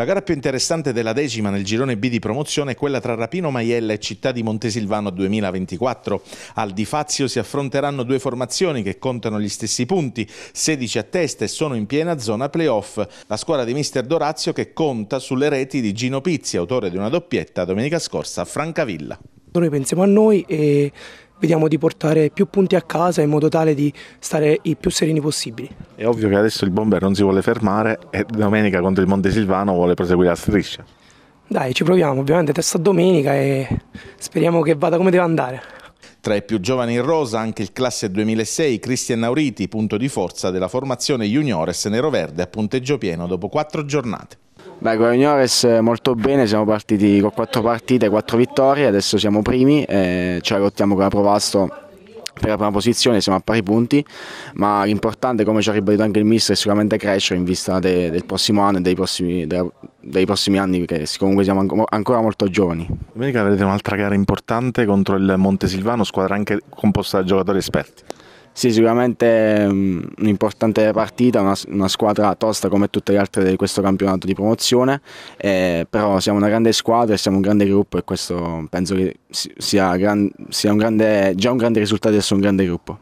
La gara più interessante della decima nel girone B di promozione è quella tra Rapino Maiella e Città di Montesilvano 2024. Al Di Fazio si affronteranno due formazioni che contano gli stessi punti, 16 a testa e sono in piena zona playoff. La squadra di mister Dorazio che conta sulle reti di Gino Pizzi, autore di una doppietta domenica scorsa a Francavilla. Noi pensiamo a noi e vediamo di portare più punti a casa in modo tale di stare i più sereni possibili. È ovvio che adesso il bomber non si vuole fermare e domenica contro il Monte Silvano vuole proseguire la striscia. Dai, ci proviamo, ovviamente testa domenica e speriamo che vada come deve andare. Tra i più giovani in rosa anche il classe 2006 Cristian Nauriti, punto di forza della formazione juniores Nero Verde a punteggio pieno dopo quattro giornate. Beh, Guaragnores eh, molto bene, siamo partiti con quattro partite, quattro vittorie, adesso siamo primi e eh, ci cioè arrottiamo con la Provasto per la prima posizione, siamo a pari punti, ma l'importante, come ci ha ribadito anche il mister, è sicuramente crescere in vista de, del prossimo anno e dei prossimi, de, dei prossimi anni, perché comunque siamo ancora molto giovani. Domenica avrete un'altra gara importante contro il Montesilvano, squadra anche composta da giocatori esperti. Sì, sicuramente um, un'importante partita, una, una, squadra tosta come tutte le altre di questo campionato di promozione, eh, però siamo una grande squadra e siamo un grande gruppo e questo penso che sia, gran, sia un grande, già un grande risultato essere un grande gruppo.